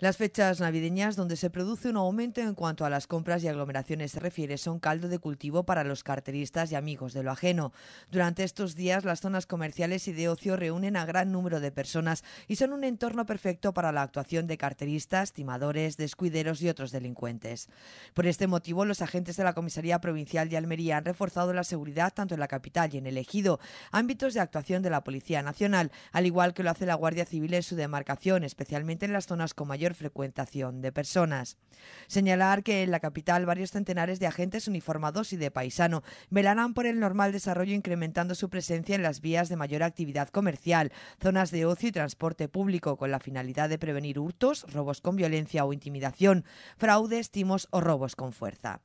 Las fechas navideñas donde se produce un aumento en cuanto a las compras y aglomeraciones se refiere son caldo de cultivo para los carteristas y amigos de lo ajeno. Durante estos días las zonas comerciales y de ocio reúnen a gran número de personas y son un entorno perfecto para la actuación de carteristas, timadores, descuideros y otros delincuentes. Por este motivo los agentes de la Comisaría Provincial de Almería han reforzado la seguridad tanto en la capital y en el ejido, ámbitos de actuación de la Policía Nacional, al igual que lo hace la Guardia Civil en su demarcación, especialmente en las zonas con mayor frecuentación de personas. Señalar que en la capital varios centenares de agentes uniformados y de paisano velarán por el normal desarrollo incrementando su presencia en las vías de mayor actividad comercial, zonas de ocio y transporte público con la finalidad de prevenir hurtos, robos con violencia o intimidación, fraudes, timos o robos con fuerza.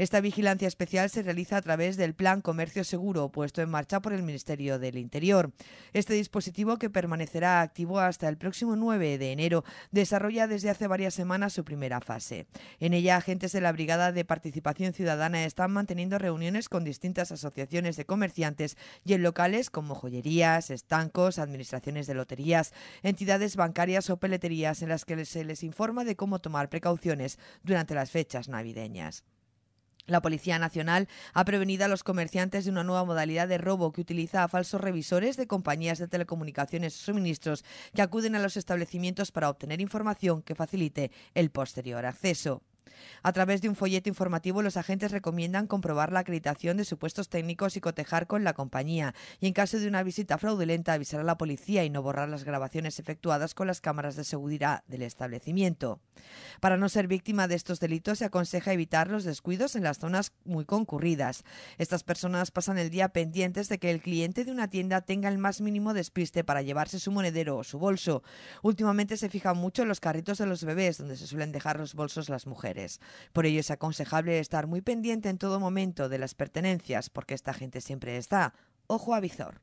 Esta vigilancia especial se realiza a través del Plan Comercio Seguro, puesto en marcha por el Ministerio del Interior. Este dispositivo, que permanecerá activo hasta el próximo 9 de enero, desarrolla desde hace varias semanas su primera fase. En ella, agentes de la Brigada de Participación Ciudadana están manteniendo reuniones con distintas asociaciones de comerciantes y en locales como joyerías, estancos, administraciones de loterías, entidades bancarias o peleterías en las que se les informa de cómo tomar precauciones durante las fechas navideñas. La Policía Nacional ha prevenido a los comerciantes de una nueva modalidad de robo que utiliza a falsos revisores de compañías de telecomunicaciones y suministros que acuden a los establecimientos para obtener información que facilite el posterior acceso. A través de un folleto informativo, los agentes recomiendan comprobar la acreditación de supuestos técnicos y cotejar con la compañía. Y en caso de una visita fraudulenta, avisar a la policía y no borrar las grabaciones efectuadas con las cámaras de seguridad del establecimiento. Para no ser víctima de estos delitos, se aconseja evitar los descuidos en las zonas muy concurridas. Estas personas pasan el día pendientes de que el cliente de una tienda tenga el más mínimo despiste para llevarse su monedero o su bolso. Últimamente se fijan mucho en los carritos de los bebés, donde se suelen dejar los bolsos las mujeres. Por ello es aconsejable estar muy pendiente en todo momento de las pertenencias, porque esta gente siempre está. Ojo a visor.